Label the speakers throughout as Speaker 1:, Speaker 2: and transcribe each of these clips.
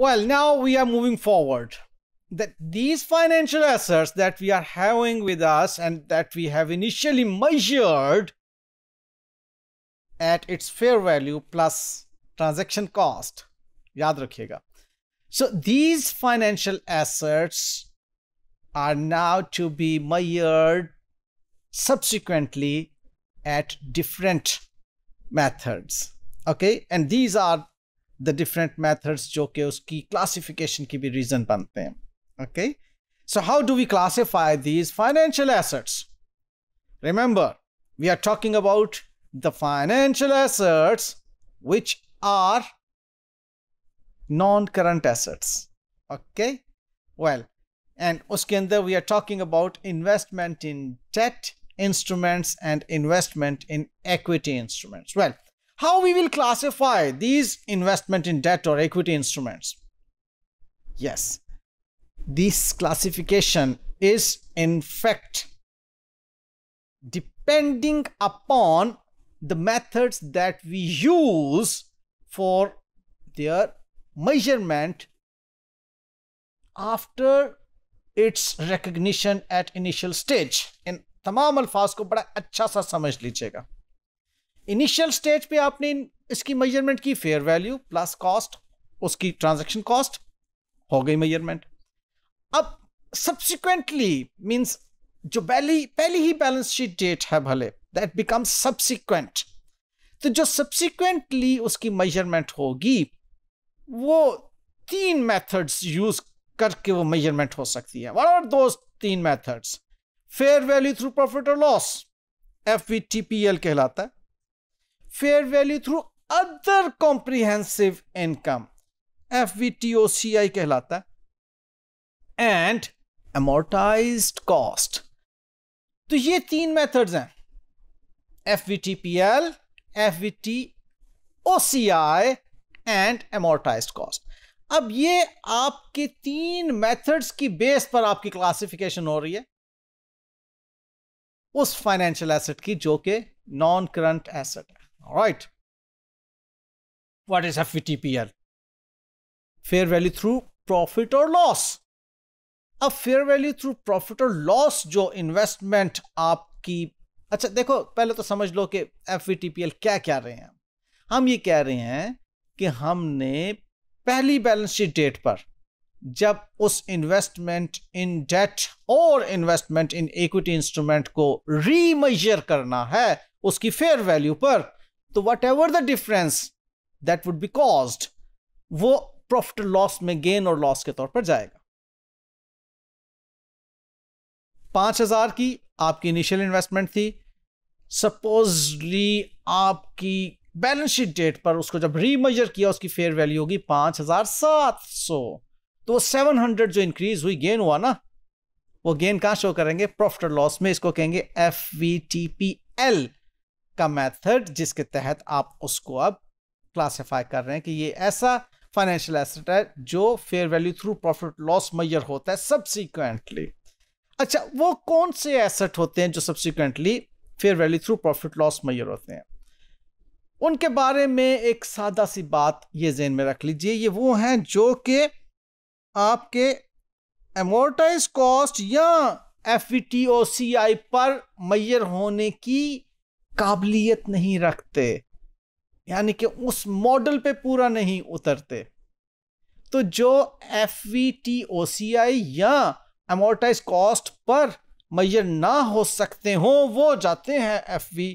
Speaker 1: Well, now we are moving forward. That these financial assets that we are having with us and that we have initially measured at its fair value plus transaction cost. yaad So these financial assets are now to be measured subsequently at different methods. Okay, and these are the different methods जो कि उसकी classification की भी reason बनते हैं okay so how do we classify these financial assets remember we are talking about the financial assets which are non current assets okay well and उसके अंदर we are talking about investment in debt instruments and investment in equity instruments well how we will classify these investment in debt or equity instruments. Yes, this classification is in fact depending upon the methods that we use for their measurement after its recognition at initial stage. In tamam अल्फाज ko बड़ा अच्छा sa समझ लीजिएगा initial stage पे आपने इसकी measurement की fair value plus cost उसकी ट्रांजैक्शन कॉस्ट हो गई मेजरमेंट अब सब्सिक्वेंटली मींस जो पहली पहली ही बैलेंस शीट डेट है भले दैट बिकम सब्सिक्वेंट तो जो सब्सिक्वेंटली उसकी मेजरमेंट होगी वो तीन मेथड्स यूज करके वो मेजरमेंट हो सकती है और दो तीन methods fair value through profit और लॉस एफ कहलाता है fair value through other comprehensive income FVTOCI कहलाता है and amortized cost तो ये तीन methods हैं FVTPL, FVTOCI and amortized cost अब ये आपके तीन मेथड्स की बेस पर आपकी क्लासिफिकेशन हो रही है उस फाइनेंशियल एसेट की जो कि नॉन करंट एसेट है All right. What is FVTPL? Fair value through profit or loss. अब फेयर वैल्यू थ्रू प्रॉफिट और लॉस जो इन्वेस्टमेंट आपकी अच्छा देखो पहले तो समझ लो कि एफ क्या कह रहे हैं हम ये कह रहे हैं कि हमने पहली बैलेंस शीट डेट पर जब उस इन्वेस्टमेंट इन डेट और इन्वेस्टमेंट इन इक्विटी इंस्ट्रूमेंट को रीमेजर करना है उसकी फेयर वैल्यू पर तो whatever the difference that would be cause वो प्रॉफिट लॉस में गेन और लॉस के तौर पर जाएगा पांच हजार की आपकी इनिशियल इन्वेस्टमेंट थी सपोजली आपकी बैलेंस शीट डेट पर उसको जब रीमेजर किया उसकी फेयर वैल्यू होगी पांच हजार सात सौ तो सेवन हंड्रेड जो इंक्रीज हुई गेन हुआ ना वो गेन कहां शो करेंगे प्रॉफिट और लॉस में इसको कहेंगे F V T P L का मेथड जिसके तहत आप उसको अब क्लासिफाई कर रहे हैं कि ये ऐसा फाइनेंशियल एसेट है जो fair value through profit loss measure होता है सब्सिक्वेंटली अच्छा वो कौन से एसेट होते हैं जो subsequently fair value through profit loss measure होते हैं उनके बारे में एक सादा सी बात ये जेन में रख लीजिए ये वो हैं जो कि आपके एमोर्टाइज कॉस्ट या एफ पर मैयर होने की काबिलियत नहीं रखते यानी कि उस मॉडल पे पूरा नहीं उतरते तो जो F V T O C I या अमोर्टाइज कॉस्ट पर मैयर ना हो सकते हो वो जाते हैं F V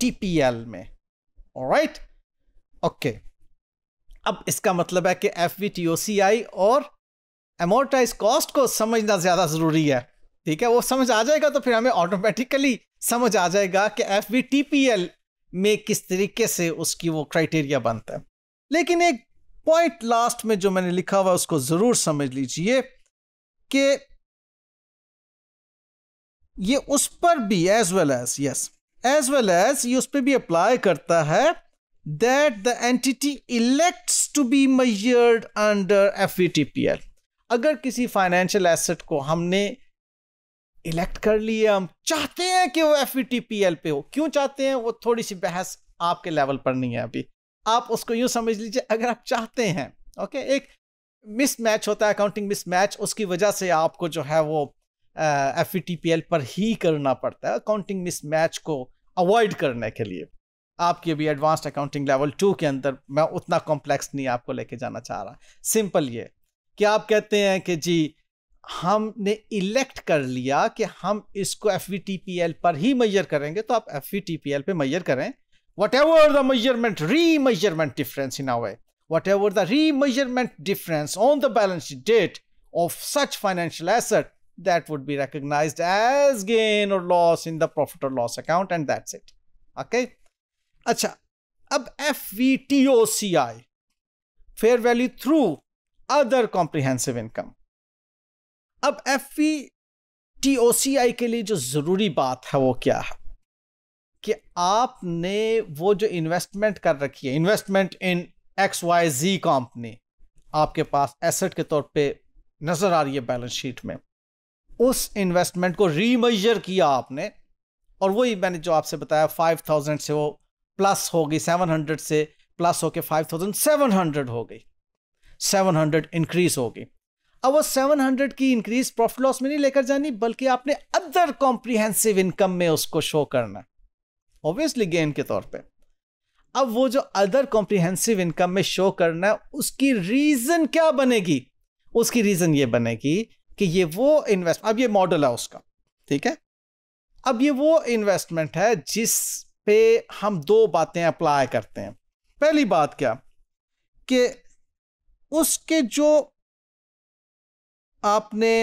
Speaker 1: T P L में राइट ओके okay. अब इसका मतलब है कि F V T O C I और एमोर्टाइज कॉस्ट को समझना ज़्यादा ज़रूरी है ठीक है वो समझ आ जाएगा तो फिर हमें ऑटोमेटिकली समझ आ जाएगा कि F B T P L में किस तरीके से उसकी वो क्राइटेरिया बनता है लेकिन एक पॉइंट लास्ट में जो मैंने लिखा हुआ उसको जरूर समझ लीजिए कि ये उस पर भी as well as yes as well as ये उस पर भी अप्लाई करता है that the entity elects to be measured under F V T P L अगर किसी फाइनेंशियल एसेट को हमने इलेक्ट कर लिए हम चाहते हैं कि वो एफ e पे हो क्यों चाहते हैं वो थोड़ी सी बहस आपके लेवल पर नहीं है अभी आप उसको यूं समझ लीजिए अगर आप चाहते हैं ओके एक मिसमैच होता है अकाउंटिंग मिसमैच उसकी वजह से आपको जो है वो एफ e पर ही करना पड़ता है अकाउंटिंग मिस मैच को अवॉइड करने के लिए आपकी अभी एडवांस्ड अकाउंटिंग लेवल टू के अंदर मैं उतना कॉम्प्लेक्स नहीं आपको लेके जाना चाह रहा सिंपल ये कि आप कहते हैं कि जी हमने इलेक्ट कर लिया कि हम इसको F V T P L पर ही मैयर करेंगे तो आप F V T P L पर मैयर करें whatever the measurement remeasurement difference in away whatever the remeasurement difference on the balance date of such financial asset that would be recognized as gain और loss in the profit और loss account and that's it okay अच्छा अब F V T O C I fair value through other comprehensive income अब F TOCI e के लिए जो ज़रूरी बात है वो क्या है कि आपने वो जो इन्वेस्टमेंट कर रखी है investment in X Y Z company आपके पास एसेट के तौर पे नज़र आ रही है बैलेंस शीट में उस इन्वेस्टमेंट को रीमेजर किया आपने और वही मैंने जो आपसे बताया फाइव थाउजेंड से वो प्लस हो गई सेवन हंड्रेड से प्लस होके फाइव थाउजेंड सेवन हंड्रेड हो गई सेवन हंड्रेड इंक्रीज हो गई अब वो हंड्रेड की इंक्रीज प्रॉफिट लॉस में नहीं लेकर जानी बल्कि आपने अदर कॉम्प्रीहेंसिव इनकम में उसको शो करना ऑब्वियसली गेन के तौर पे अब वो जो अदर कॉम्प्रीहेंसिव इनकम में शो करना है उसकी रीजन क्या बनेगी उसकी रीजन ये बनेगी कि ये वो इन्वेस्ट अब ये मॉडल है उसका ठीक है अब ये वो इन्वेस्टमेंट है जिस पे हम दो बातें अप्लाई करते हैं पहली बात क्या कि उसके जो आपने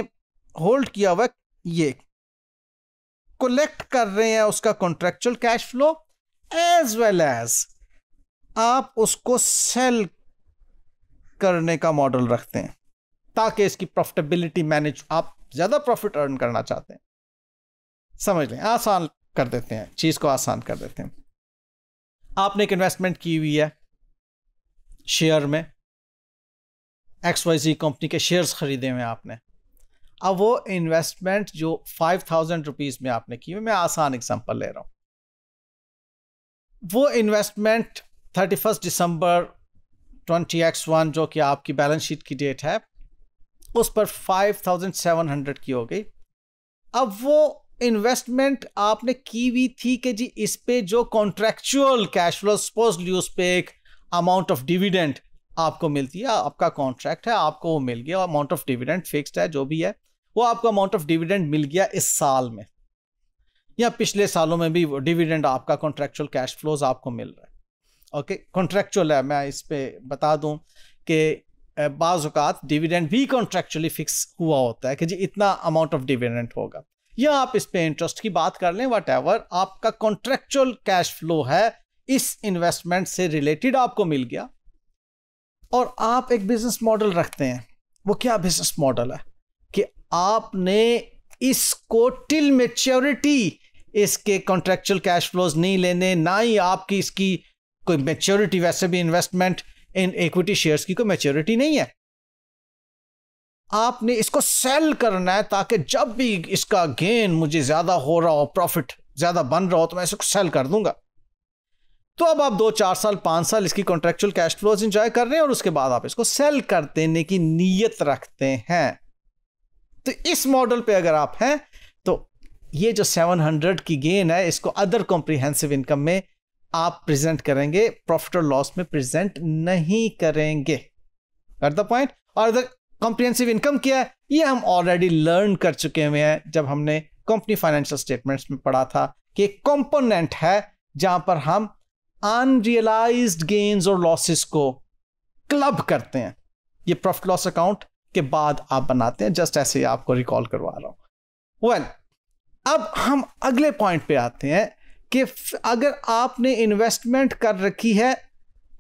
Speaker 1: होल्ड किया हुआ ये कलेक्ट कर रहे हैं उसका contractual cash flow as well as आप उसको सेल करने का मॉडल रखते हैं ताकि इसकी प्रॉफिटेबिलिटी मैनेज आप ज़्यादा प्रॉफिट अर्न करना चाहते हैं समझ लें आसान कर देते हैं चीज़ को आसान कर देते हैं आपने एक इन्वेस्टमेंट की हुई है शेयर में एक्स वाई जी कंपनी के शेयर्स ख़रीदे हुए आपने अब वो इन्वेस्टमेंट जो फाइव थाउजेंड रुपीज़ में आपने की मैं आसान एग्जांपल ले रहा हूँ वो investment thirty first December twenty X one जो कि आपकी बैलेंस शीट की डेट है उस पर फाइव थाउजेंड सेवन हंड्रेड की हो गई अब वो इन्वेस्टमेंट आपने की हुई थी कि जी इस पे जो कॉन्ट्रेक्चुअल कैश फ्लो सपोजली उस पर एक अमाउंट ऑफ डिविडेंड आपको मिलती है आपका कॉन्ट्रैक्ट है आपको वो मिल गया अमाउंट ऑफ डिविडेंड फिक्सड है जो भी है वो आपको अमाउंट ऑफ डिविडेंड मिल गया इस साल में या पिछले सालों में भी डिविडेंड आपका कॉन्ट्रेक्चुअल कैश फ्लोज आपको मिल रहा है ओके कॉन्ट्रेक्चुअल है मैं इस पर बता दूँ कि बाज़ात डिविडेंड भी कॉन्ट्रेक्चुअली फिक्स हुआ होता है कि जी इतना अमाउंट ऑफ डिविडेंड होगा या आप इस पर इंटरेस्ट की बात कर लें वट एवर आपका कॉन्ट्रेक्चुअल कैश फ्लो है इस इन्वेस्टमेंट से रिलेटेड आपको मिल गया और आप एक बिजनेस मॉडल रखते हैं वो क्या बिजनेस मॉडल है कि आपने इसको टिल मेच्योरिटी इसके कॉन्ट्रेक्चुअल कैश फ्लोज नहीं लेने ना ही आपकी इसकी कोई मेच्योरिटी वैसे भी इन्वेस्टमेंट इन इक्विटी शेयर्स की कोई मेच्योरिटी नहीं है आपने इसको सेल करना है ताकि जब भी इसका गेन मुझे ज्यादा हो रहा हो प्रॉफिट ज्यादा बन रहा हो तो मैं इसको सेल कर दूंगा तो अब आप दो चार साल पांच साल इसकी कॉन्ट्रेक्चुअल कैश फ्लोज इंजॉय कर रहे हैं और उसके बाद आप इसको सेल कर देने की नीयत रखते हैं तो इस मॉडल पे अगर आप हैं तो ये जो 700 की गेन है इसको अदर कॉम्प्रिहेंसिव इनकम में आप प्रेजेंट करेंगे प्रॉफिट और लॉस में प्रेजेंट नहीं करेंगे एट द पॉइंट और अदर कॉम्प्रिहेंसिव इनकम क्या है ये हम ऑलरेडी लर्न कर चुके हुए हैं जब हमने कंपनी फाइनेंशियल स्टेटमेंट्स में पढ़ा था कि एक कॉम्पोनेंट है जहां पर हम अनरियलाइज्ड गेन्स और लॉसेस को क्लब करते हैं ये प्रॉफिट लॉस अकाउंट के बाद आप बनाते हैं जस्ट ऐसे ही आपको रिकॉल करवा रहा हूं वेल well, अब हम अगले पॉइंट पे आते हैं कि अगर आपने इन्वेस्टमेंट कर रखी है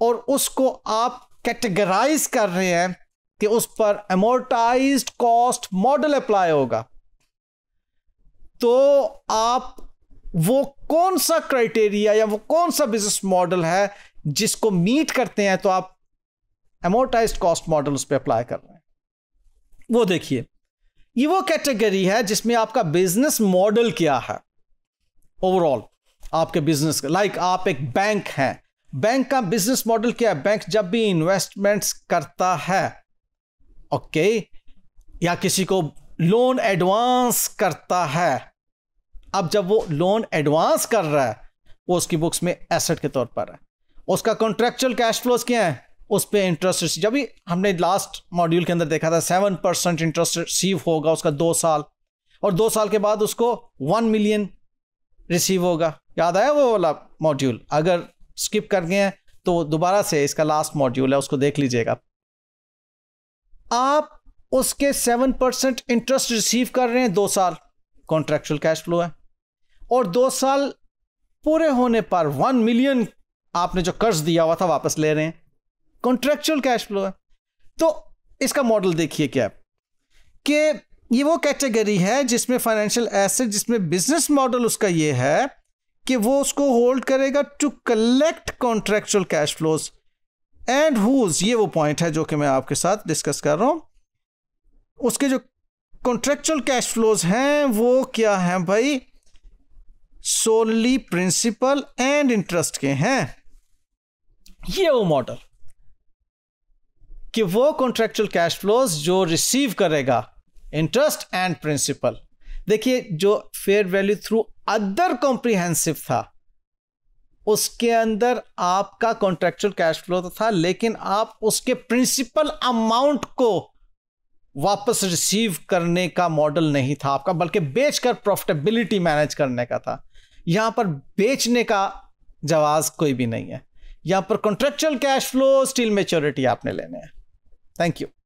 Speaker 1: और उसको आप कैटेगराइज कर रहे हैं कि उस पर एमोर्टाइज कॉस्ट मॉडल अप्लाई होगा तो आप वो कौन सा क्राइटेरिया या वो कौन सा बिजनेस मॉडल है जिसको मीट करते हैं तो आप एमोटाइज कॉस्ट मॉडल उस पर अप्लाई कर रहे हैं वो देखिए ये वो कैटेगरी है जिसमें आपका बिजनेस मॉडल क्या है ओवरऑल आपके बिजनेस का लाइक आप एक बैंक हैं बैंक का बिजनेस मॉडल क्या है बैंक जब भी इन्वेस्टमेंट्स करता है ओके okay? या किसी को लोन एडवांस करता है अब जब वो लोन एडवांस कर रहा है वो उसकी बुक्स में एसेट के तौर पर है उसका कॉन्ट्रेक्चुअल कैश फ्लोज क्या है उस पर इंटरेस्ट जब भी हमने लास्ट मॉड्यूल के अंदर देखा था सेवन परसेंट इंटरेस्ट रिसीव होगा उसका दो साल और दो साल के बाद उसको वन मिलियन रिसीव होगा याद आया वो वाला मॉड्यूल अगर स्किप कर गए हैं तो दोबारा से इसका लास्ट मॉड्यूल है उसको देख लीजिएगा आप उसके सेवन परसेंट इंटरेस्ट रिसीव कर रहे हैं दो साल कॉन्ट्रेक्चुअल कैश फ्लो है और दो साल पूरे होने पर वन मिलियन आपने जो कर्ज दिया हुआ था वापस ले रहे हैं कॉन्ट्रेक्चुअल कैश फ्लो है तो इसका मॉडल देखिए क्या कि ये वो कैटेगरी है जिसमें फाइनेंशियल एसेट जिसमें बिजनेस मॉडल उसका ये है कि वो उसको होल्ड करेगा to collect contractual cash flows and whose ये वो पॉइंट है जो कि मैं आपके साथ डिस्कस कर रहा हूं उसके जो कॉन्ट्रेक्चुअल कैश फ्लोज हैं वो क्या हैं भाई सोलली प्रिंसिपल एंड इंटरेस्ट के हैं ये वो मॉडल कि वो कॉन्ट्रेक्चुअल कैश फ्लोज जो रिसीव करेगा इंटरेस्ट एंड प्रिंसिपल देखिए जो fair value through other comprehensive था उसके अंदर आपका कॉन्ट्रेक्चुअल कैश फ्लो तो था लेकिन आप उसके प्रिंसिपल अमाउंट को वापस रिसीव करने का मॉडल नहीं था आपका बल्कि बेचकर प्रॉफिटेबिलिटी मैनेज करने का था यहाँ पर बेचने का जवाब कोई भी नहीं है यहाँ पर contractual cash flow still maturity आपने लेने हैं थैंक यू